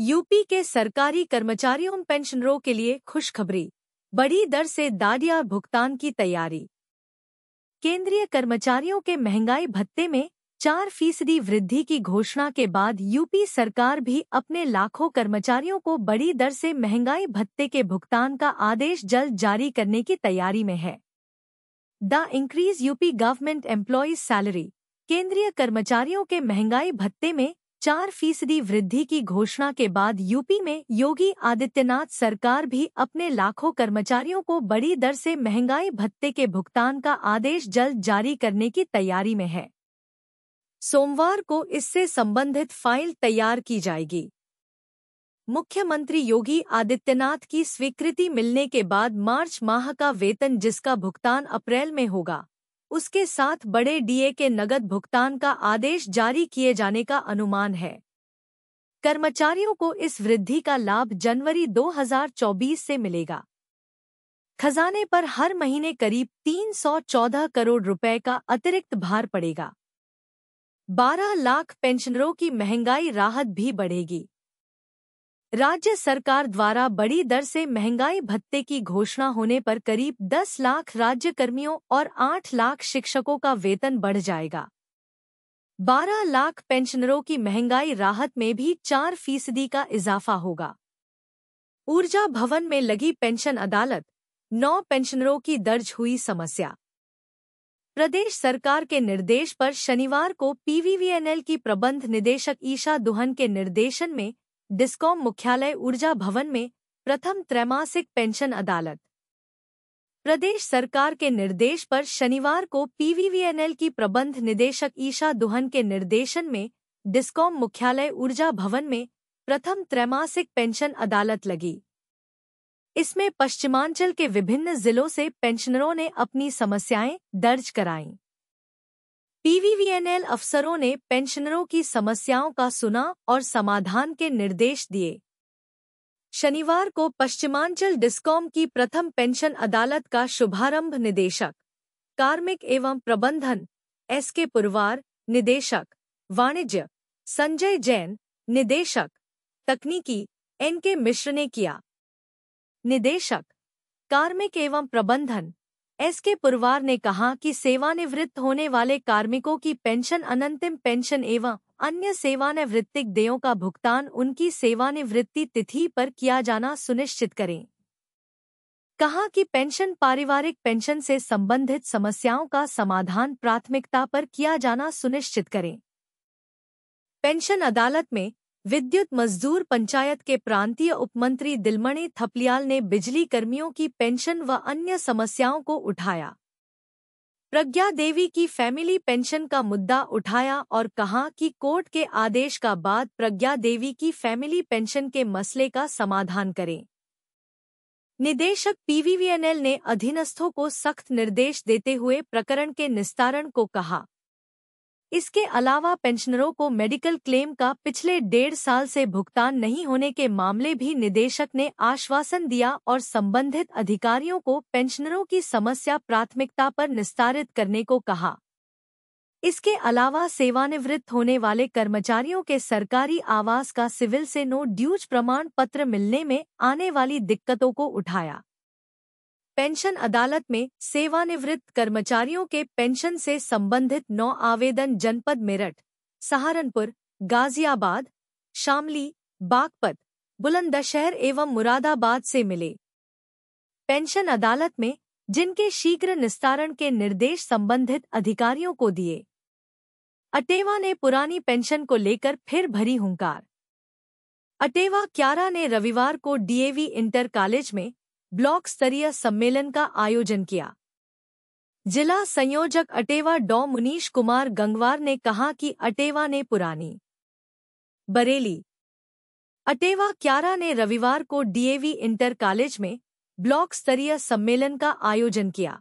UP के सरकारी कर्मचारियों पेंशनरों के लिए खुशखबरी बड़ी दर से दाडिया भुगतान की तैयारी केंद्रीय कर्मचारियों के महंगाई भत्ते में चार फीसदी वृद्धि की घोषणा के बाद यूपी सरकार भी अपने लाखों कर्मचारियों को बड़ी दर से महंगाई भत्ते के भुगतान का आदेश जल्द जारी करने की तैयारी में है the increase UP government employees salary केंद्रीय कर्मचारियों के महंगाई भत्ते में चार फीसदी वृद्धि की घोषणा के बाद यूपी में योगी आदित्यनाथ सरकार भी अपने लाखों कर्मचारियों को बड़ी दर से महंगाई भत्ते के भुगतान का आदेश जल्द जारी करने की तैयारी में है सोमवार को इससे संबंधित फाइल तैयार की जाएगी मुख्यमंत्री योगी आदित्यनाथ की स्वीकृति मिलने के बाद मार्च माह का वेतन जिसका भुगतान अप्रैल में होगा उसके साथ बड़े डीए के नगद भुगतान का आदेश जारी किए जाने का अनुमान है कर्मचारियों को इस वृद्धि का लाभ जनवरी 2024 से मिलेगा खजाने पर हर महीने करीब 314 करोड़ रुपए का अतिरिक्त भार पड़ेगा 12 लाख पेंशनरों की महंगाई राहत भी बढ़ेगी राज्य सरकार द्वारा बड़ी दर से महंगाई भत्ते की घोषणा होने पर करीब 10 लाख राज्य कर्मियों और 8 लाख शिक्षकों का वेतन बढ़ जाएगा 12 लाख पेंशनरों की महंगाई राहत में भी 4 फीसदी का इजाफा होगा ऊर्जा भवन में लगी पेंशन अदालत नौ पेंशनरों की दर्ज हुई समस्या प्रदेश सरकार के निर्देश पर शनिवार को पीवीवीएनएल की प्रबंध निदेशक ईशा दुहन के निर्देशन में डिस्कॉम मुख्यालय ऊर्जा भवन में प्रथम त्रैमासिक पेंशन अदालत प्रदेश सरकार के निर्देश पर शनिवार को पीवीवीएनएल की प्रबंध निदेशक ईशा दुहन के निर्देशन में डिस्कॉम मुख्यालय ऊर्जा भवन में प्रथम त्रैमासिक पेंशन अदालत लगी इसमें पश्चिमांचल के विभिन्न जिलों से पेंशनरों ने अपनी समस्याएं दर्ज कराईं पीवीवीएनएल अफसरों ने पेंशनरों की समस्याओं का सुना और समाधान के निर्देश दिए शनिवार को पश्चिमांचल डिस्कॉम की प्रथम पेंशन अदालत का शुभारंभ निदेशक कार्मिक एवं प्रबंधन एस के पुरवार निदेशक वाणिज्य संजय जैन निदेशक तकनीकी एन के मिश्र ने किया निदेशक कार्मिक एवं प्रबंधन एस के पुरवार ने कहा कि सेवानिवृत्त होने वाले कार्मिकों की पेंशन अनंतिम पेंशन एवं अन्य सेवानिवृत्तिक देयों का भुगतान उनकी सेवानिवृत्ति तिथि पर किया जाना सुनिश्चित करें कहा कि पेंशन पारिवारिक पेंशन से संबंधित समस्याओं का समाधान प्राथमिकता पर किया जाना सुनिश्चित करें पेंशन अदालत में विद्युत मजदूर पंचायत के प्रांतीय उपमंत्री दिलमणि थपलियाल ने बिजली कर्मियों की पेंशन व अन्य समस्याओं को उठाया प्रज्ञा देवी की फैमिली पेंशन का मुद्दा उठाया और कहा कि कोर्ट के आदेश का बाद प्रज्ञा देवी की फैमिली पेंशन के मसले का समाधान करें निदेशक पीवीवीएनएल ने अधीनस्थों को सख्त निर्देश देते हुए प्रकरण के निस्तारण को कहा इसके अलावा पेंशनरों को मेडिकल क्लेम का पिछले डेढ़ साल से भुगतान नहीं होने के मामले भी निदेशक ने आश्वासन दिया और संबंधित अधिकारियों को पेंशनरों की समस्या प्राथमिकता पर निस्तारित करने को कहा इसके अलावा सेवानिवृत्त होने वाले कर्मचारियों के सरकारी आवास का सिविल से नो ड्यूज प्रमाण पत्र मिलने में आने वाली दिक्कतों को उठाया पेंशन अदालत में सेवानिवृत्त कर्मचारियों के पेंशन से संबंधित नौ आवेदन जनपद मेरठ सहारनपुर गाजियाबाद शामली बागपत बुलंदशहर एवं मुरादाबाद से मिले पेंशन अदालत में जिनके शीघ्र निस्तारण के निर्देश संबंधित अधिकारियों को दिए अटेवा ने पुरानी पेंशन को लेकर फिर भरी हुंकार अटेवा क्यारा ने रविवार को डीएवी इंटर कॉलेज में ब्लॉक स्तरीय सम्मेलन का आयोजन किया जिला संयोजक अटेवा डॉ मुनीश कुमार गंगवार ने कहा कि अटेवा ने पुरानी बरेली अटेवा क्यारा ने रविवार को डीएवी इंटर कॉलेज में ब्लॉक स्तरीय सम्मेलन का आयोजन किया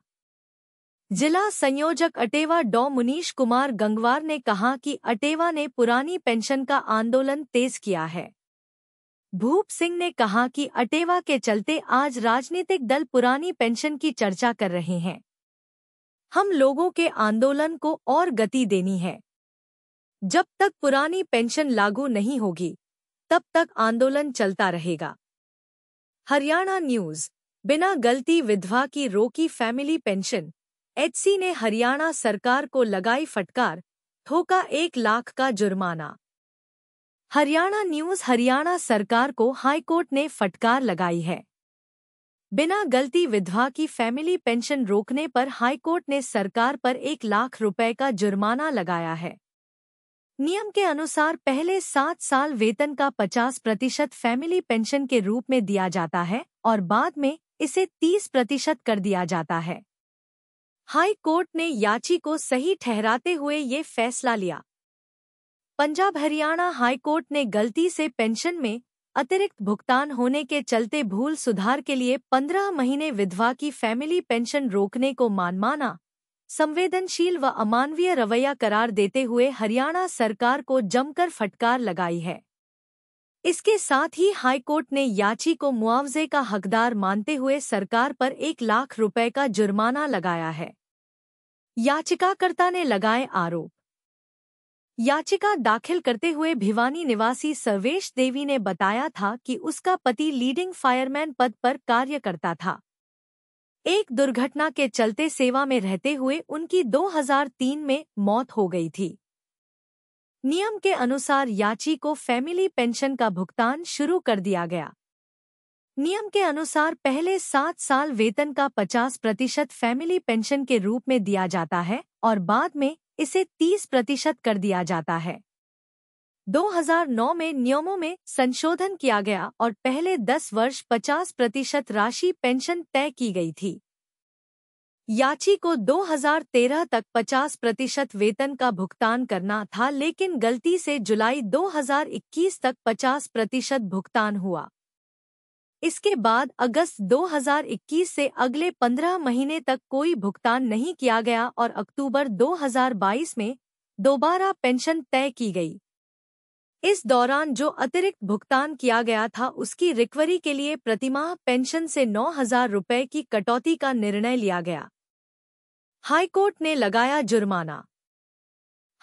जिला संयोजक अटेवा डॉ मुनीश कुमार गंगवार ने कहा कि अटेवा ने पुरानी पेंशन का आंदोलन तेज किया है भूप सिंह ने कहा कि अटेवा के चलते आज राजनीतिक दल पुरानी पेंशन की चर्चा कर रहे हैं हम लोगों के आंदोलन को और गति देनी है जब तक पुरानी पेंशन लागू नहीं होगी तब तक आंदोलन चलता रहेगा हरियाणा न्यूज बिना गलती विधवा की रोकी फैमिली पेंशन एचसी ने हरियाणा सरकार को लगाई फटकार ठोका एक लाख का जुर्माना हरियाणा न्यूज हरियाणा सरकार को हाईकोर्ट ने फटकार लगाई है बिना गलती विधवा की फैमिली पेंशन रोकने पर हाईकोर्ट ने सरकार पर एक लाख रुपए का जुर्माना लगाया है नियम के अनुसार पहले सात साल वेतन का पचास प्रतिशत फैमिली पेंशन के रूप में दिया जाता है और बाद में इसे तीस प्रतिशत कर दिया जाता है हाई कोर्ट ने याची को सही ठहराते हुए ये फैसला लिया पंजाब हरियाणा हाईकोर्ट ने गलती से पेंशन में अतिरिक्त भुगतान होने के चलते भूल सुधार के लिए पंद्रह महीने विधवा की फैमिली पेंशन रोकने को मान माना संवेदनशील व अमानवीय रवैया करार देते हुए हरियाणा सरकार को जमकर फटकार लगाई है इसके साथ ही हाईकोर्ट ने याची को मुआवजे का हकदार मानते हुए सरकार पर एक लाख रुपए का जुर्माना लगाया है याचिकाकर्ता ने लगाए आरोप याचिका दाखिल करते हुए भिवानी निवासी सर्वेश देवी ने बताया था कि उसका पति लीडिंग फायरमैन पद पर कार्य करता था एक दुर्घटना के चलते सेवा में रहते हुए उनकी 2003 में मौत हो गई थी नियम के अनुसार याची को फैमिली पेंशन का भुगतान शुरू कर दिया गया नियम के अनुसार पहले सात साल वेतन का 50 प्रतिशत फैमिली पेंशन के रूप में दिया जाता है और बाद में इसे 30 प्रतिशत कर दिया जाता है 2009 में नियमों में संशोधन किया गया और पहले 10 वर्ष 50 प्रतिशत राशि पेंशन तय की गई थी याची को 2013 तक 50 प्रतिशत वेतन का भुगतान करना था लेकिन गलती से जुलाई 2021 तक 50 प्रतिशत भुगतान हुआ इसके बाद अगस्त 2021 से अगले 15 महीने तक कोई भुगतान नहीं किया गया और अक्टूबर 2022 में दोबारा पेंशन तय की गई इस दौरान जो अतिरिक्त भुगतान किया गया था उसकी रिकवरी के लिए प्रतिमाह पेंशन से नौ हजार रुपये की कटौती का निर्णय लिया गया हाईकोर्ट ने लगाया जुर्माना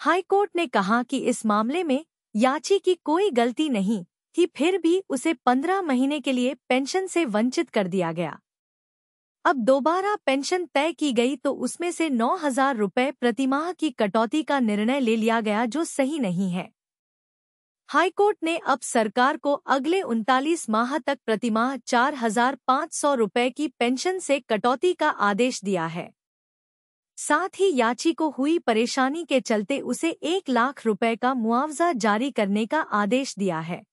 हाईकोर्ट ने कहा कि इस मामले में याची की कोई गलती नहीं कि फिर भी उसे पंद्रह महीने के लिए पेंशन से वंचित कर दिया गया अब दोबारा पेंशन तय की गई तो उसमें से नौ हजार रुपये प्रतिमाह की कटौती का निर्णय ले लिया गया जो सही नहीं है हाईकोर्ट ने अब सरकार को अगले उनतालीस माह तक प्रतिमाह चार हजार पाँच सौ रुपये की पेंशन से कटौती का आदेश दिया है साथ ही याची को हुई परेशानी के चलते उसे एक लाख रुपए का मुआवजा जारी करने का आदेश दिया है